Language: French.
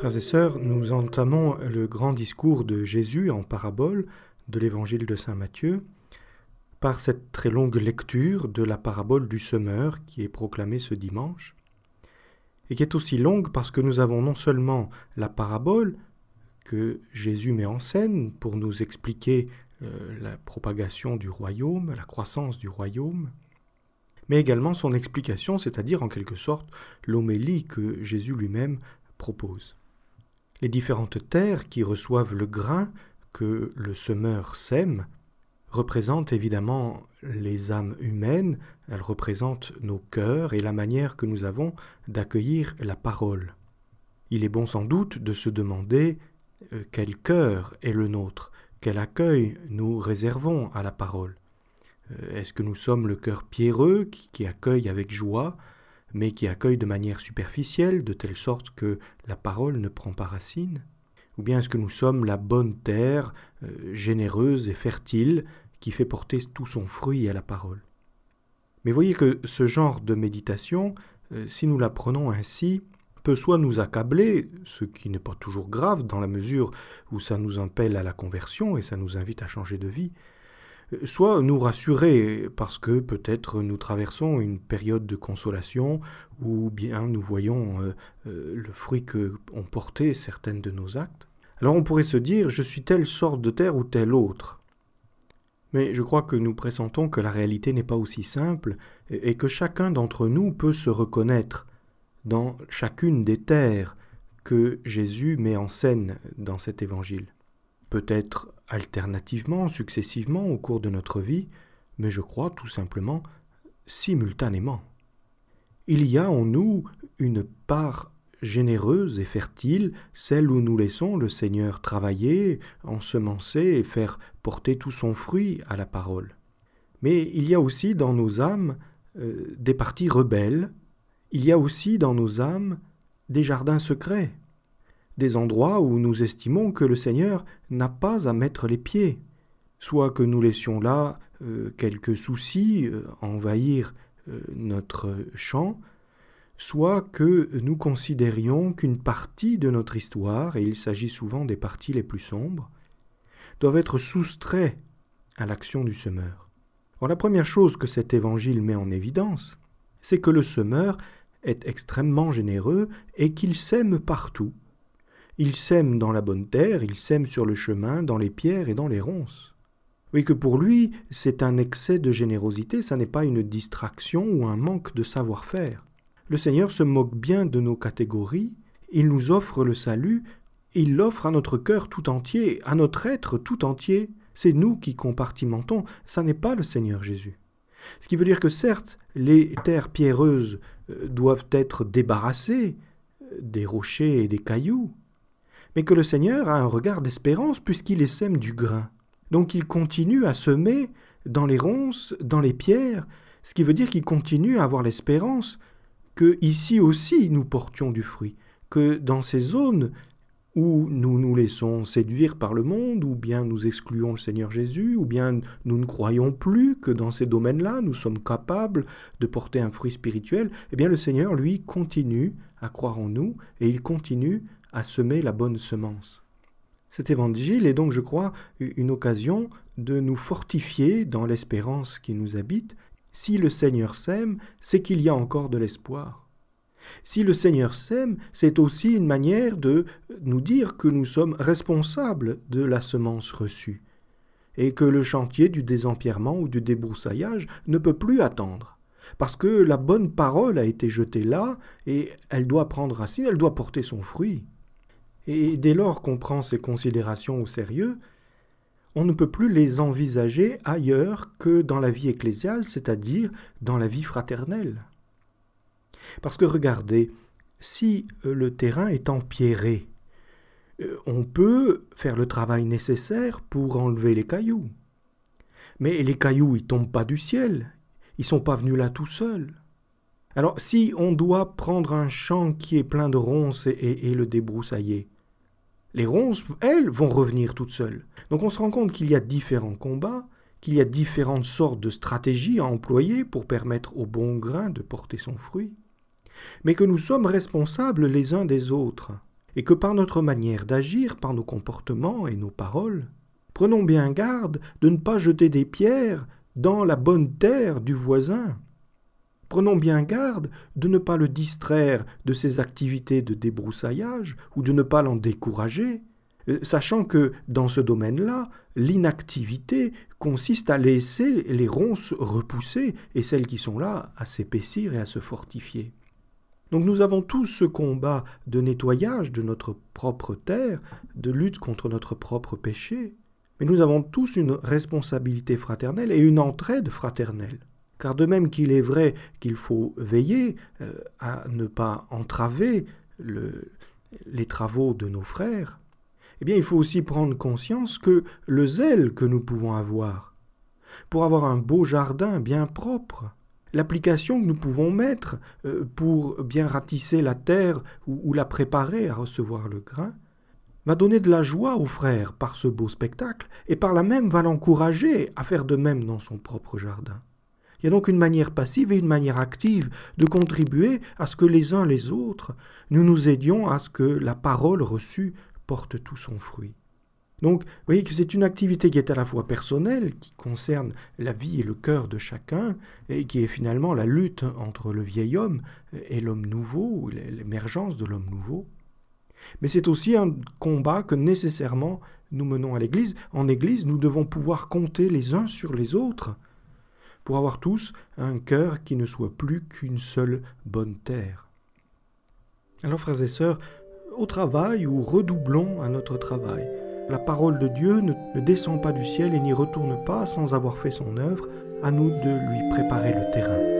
Frères et sœurs, nous entamons le grand discours de Jésus en parabole de l'évangile de Saint Matthieu par cette très longue lecture de la parabole du semeur qui est proclamée ce dimanche, et qui est aussi longue parce que nous avons non seulement la parabole que Jésus met en scène pour nous expliquer euh, la propagation du royaume, la croissance du royaume, mais également son explication, c'est-à-dire en quelque sorte l'homélie que Jésus lui-même propose les différentes terres qui reçoivent le grain que le semeur sème représentent évidemment les âmes humaines, elles représentent nos cœurs et la manière que nous avons d'accueillir la parole. Il est bon sans doute de se demander euh, quel cœur est le nôtre, quel accueil nous réservons à la parole. Euh, est-ce que nous sommes le cœur pierreux qui, qui accueille avec joie mais qui accueille de manière superficielle, de telle sorte que la parole ne prend pas racine Ou bien est-ce que nous sommes la bonne terre, euh, généreuse et fertile, qui fait porter tout son fruit à la parole Mais voyez que ce genre de méditation, euh, si nous la prenons ainsi, peut soit nous accabler, ce qui n'est pas toujours grave dans la mesure où ça nous impelle à la conversion et ça nous invite à changer de vie, euh, soit nous rassurer parce que peut-être nous traversons une période de consolation ou bien nous voyons euh, euh, le fruit que ont porté certaines de nos actes. Alors on pourrait se dire je suis telle sorte de terre ou telle autre. Mais je crois que nous pressentons que la réalité n'est pas aussi simple et que chacun d'entre nous peut se reconnaître dans chacune des terres que Jésus met en scène dans cet évangile. Peut-être alternativement, successivement au cours de notre vie, mais je crois tout simplement simultanément. Il y a en nous une part généreuse et fertile, celle où nous laissons le Seigneur travailler, ensemencer et faire porter tout son fruit à la parole. Mais il y a aussi dans nos âmes euh, des parties rebelles, il y a aussi dans nos âmes des jardins secrets, des endroits où nous estimons que le Seigneur n'a pas à mettre les pieds, soit que nous laissions là euh, quelques soucis euh, envahir euh, notre champ, soit que nous considérions qu'une partie de notre histoire, et il s'agit souvent des parties les plus sombres, doivent être soustraits à l'action du semeur. Or, la première chose que cet évangile met en évidence, c'est que le semeur est extrêmement généreux et qu'il sème partout, il sème dans la bonne terre, il sème sur le chemin, dans les pierres et dans les ronces. Oui, que pour lui, c'est un excès de générosité, ça n'est pas une distraction ou un manque de savoir-faire. Le Seigneur se moque bien de nos catégories, il nous offre le salut, il l'offre à notre cœur tout entier, à notre être tout entier. C'est nous qui compartimentons, ça n'est pas le Seigneur Jésus. Ce qui veut dire que certes, les terres pierreuses euh, doivent être débarrassées euh, des rochers et des cailloux, mais que le Seigneur a un regard d'espérance puisqu'il sème du grain. Donc il continue à semer dans les ronces, dans les pierres, ce qui veut dire qu'il continue à avoir l'espérance que ici aussi nous portions du fruit, que dans ces zones où nous nous laissons séduire par le monde, ou bien nous excluons le Seigneur Jésus, ou bien nous ne croyons plus que dans ces domaines-là, nous sommes capables de porter un fruit spirituel, eh bien le Seigneur, lui, continue à croire en nous, et il continue à semer la bonne semence. Cet évangile est donc, je crois, une occasion de nous fortifier dans l'espérance qui nous habite. Si le Seigneur sème, c'est qu'il y a encore de l'espoir. Si le Seigneur sème, c'est aussi une manière de nous dire que nous sommes responsables de la semence reçue, et que le chantier du désempierrement ou du débroussaillage ne peut plus attendre, parce que la bonne parole a été jetée là, et elle doit prendre racine, elle doit porter son fruit. Et dès lors qu'on prend ces considérations au sérieux, on ne peut plus les envisager ailleurs que dans la vie ecclésiale, c'est-à-dire dans la vie fraternelle. Parce que regardez, si euh, le terrain est empierré, euh, on peut faire le travail nécessaire pour enlever les cailloux. Mais les cailloux, ils tombent pas du ciel, ils sont pas venus là tout seuls. Alors si on doit prendre un champ qui est plein de ronces et, le débroussailler, les ronces, elles, vont revenir toutes seules. Donc on se rend compte qu'il y a différents combats, qu'il y a différentes sortes de stratégies à employer pour permettre au bon grain de porter son fruit, mais que nous sommes responsables les uns des autres, et que par notre manière d'agir, par nos comportements et nos paroles, prenons bien garde de ne pas jeter des pierres dans la bonne terre du voisin, Prenons bien garde de ne pas le distraire de ses activités de débroussaillage ou de ne pas l'en décourager, euh, sachant que dans ce domaine-là, l'inactivité consiste à laisser les ronces repousser et celles qui sont là à s'épaissir et à se fortifier. Donc nous avons tous ce combat de nettoyage de notre propre terre, de lutte contre notre propre péché, mais nous avons tous une responsabilité fraternelle et une entraide fraternelle. Car de même qu'il est vrai qu'il faut veiller euh, à ne pas entraver les travaux de nos frères, eh bien il faut aussi prendre conscience que le zèle que nous pouvons avoir pour avoir un beau jardin bien propre, l'application que nous pouvons mettre euh, pour bien ratisser la terre ou la préparer à recevoir le grain, va donner de la joie aux frères par ce beau spectacle et par là même va l'encourager à faire de même dans son propre jardin. Il y a donc une manière passive et une manière active de contribuer à ce que les uns les autres, nous nous aidions à ce que la parole reçue porte tout son fruit. Donc, vous voyez que c'est une activité qui est à la fois personnelle, qui concerne la vie et le cœur de chacun, et qui est finalement la lutte entre le vieil homme et l'homme nouveau, l'émergence de l'homme nouveau. Mais c'est aussi un combat que nécessairement nous menons à l'Église. En Église, nous devons pouvoir compter les uns sur les autres pour avoir tous un cœur qui ne soit plus qu'une seule bonne terre. Alors frères et sœurs, au travail ou redoublons à notre travail. La parole de Dieu ne, descend pas du ciel et n'y retourne pas sans avoir fait son œuvre, à nous de lui préparer le terrain.